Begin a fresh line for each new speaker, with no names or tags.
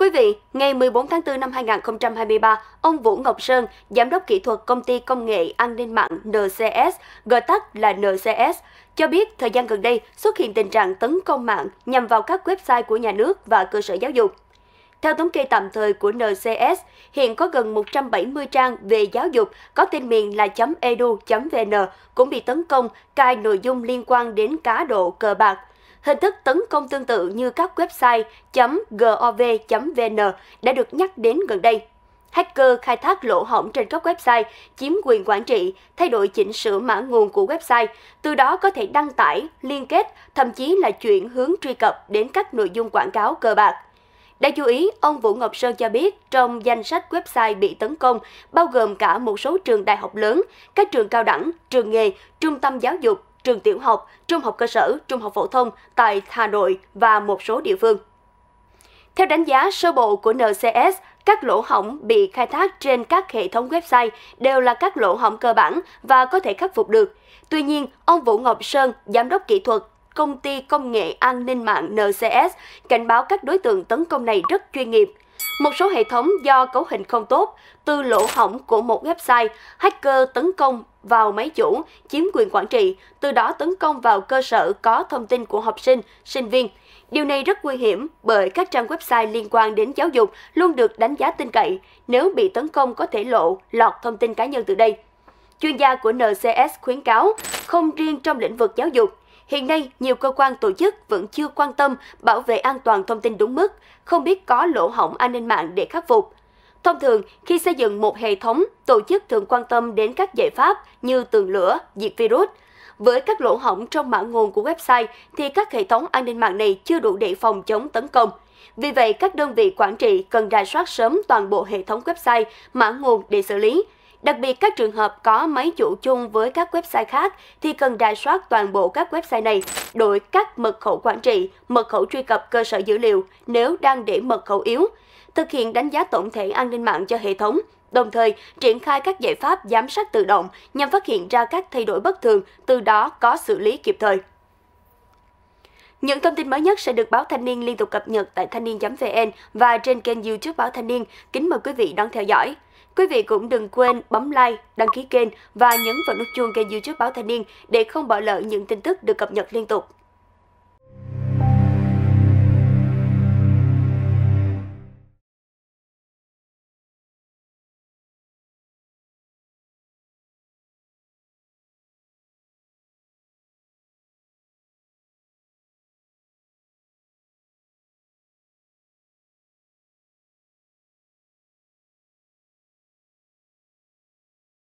quý vị, ngày 14 tháng 4 năm 2023, ông Vũ Ngọc Sơn, Giám đốc Kỹ thuật Công ty Công nghệ An ninh mạng NCS, gọi tắt là NCS, cho biết thời gian gần đây xuất hiện tình trạng tấn công mạng nhằm vào các website của nhà nước và cơ sở giáo dục. Theo thống kê tạm thời của NCS, hiện có gần 170 trang về giáo dục có tên miền là .edu.vn cũng bị tấn công cài nội dung liên quan đến cá độ cờ bạc, Hình thức tấn công tương tự như các website .gov.vn đã được nhắc đến gần đây. Hacker khai thác lỗ hổng trên các website, chiếm quyền quản trị, thay đổi chỉnh sửa mã nguồn của website, từ đó có thể đăng tải, liên kết, thậm chí là chuyển hướng truy cập đến các nội dung quảng cáo cờ bạc. Đáng chú ý, ông Vũ Ngọc Sơn cho biết trong danh sách website bị tấn công bao gồm cả một số trường đại học lớn, các trường cao đẳng, trường nghề, trung tâm giáo dục, trường tiểu học, trung học cơ sở, trung học phổ thông tại Hà Nội và một số địa phương. Theo đánh giá sơ bộ của NCS, các lỗ hỏng bị khai thác trên các hệ thống website đều là các lỗ hỏng cơ bản và có thể khắc phục được. Tuy nhiên, ông Vũ Ngọc Sơn, giám đốc kỹ thuật công ty công nghệ an ninh mạng NCS cảnh báo các đối tượng tấn công này rất chuyên nghiệp. Một số hệ thống do cấu hình không tốt, từ lỗ hỏng của một website, hacker tấn công vào máy chủ, chiếm quyền quản trị, từ đó tấn công vào cơ sở có thông tin của học sinh, sinh viên. Điều này rất nguy hiểm bởi các trang website liên quan đến giáo dục luôn được đánh giá tin cậy, nếu bị tấn công có thể lộ lọt thông tin cá nhân từ đây. Chuyên gia của NCS khuyến cáo, không riêng trong lĩnh vực giáo dục, hiện nay nhiều cơ quan tổ chức vẫn chưa quan tâm bảo vệ an toàn thông tin đúng mức, không biết có lỗ hổng an ninh mạng để khắc phục. Thông thường, khi xây dựng một hệ thống, tổ chức thường quan tâm đến các giải pháp như tường lửa, diệt virus. Với các lỗ hổng trong mã nguồn của website thì các hệ thống an ninh mạng này chưa đủ để phòng chống tấn công. Vì vậy, các đơn vị quản trị cần rà soát sớm toàn bộ hệ thống website, mã nguồn để xử lý – Đặc biệt, các trường hợp có máy chủ chung với các website khác thì cần rà soát toàn bộ các website này, đổi các mật khẩu quản trị, mật khẩu truy cập cơ sở dữ liệu nếu đang để mật khẩu yếu, thực hiện đánh giá tổng thể an ninh mạng cho hệ thống, đồng thời triển khai các giải pháp giám sát tự động nhằm phát hiện ra các thay đổi bất thường, từ đó có xử lý kịp thời. Những thông tin mới nhất sẽ được báo Thanh niên liên tục cập nhật tại thanh niên.vn và trên kênh YouTube báo Thanh niên. Kính mời quý vị đón theo dõi. Quý vị cũng đừng quên bấm like, đăng ký kênh và nhấn vào nút chuông kênh YouTube Báo Thanh niên để không bỏ lỡ những tin tức được cập nhật liên tục.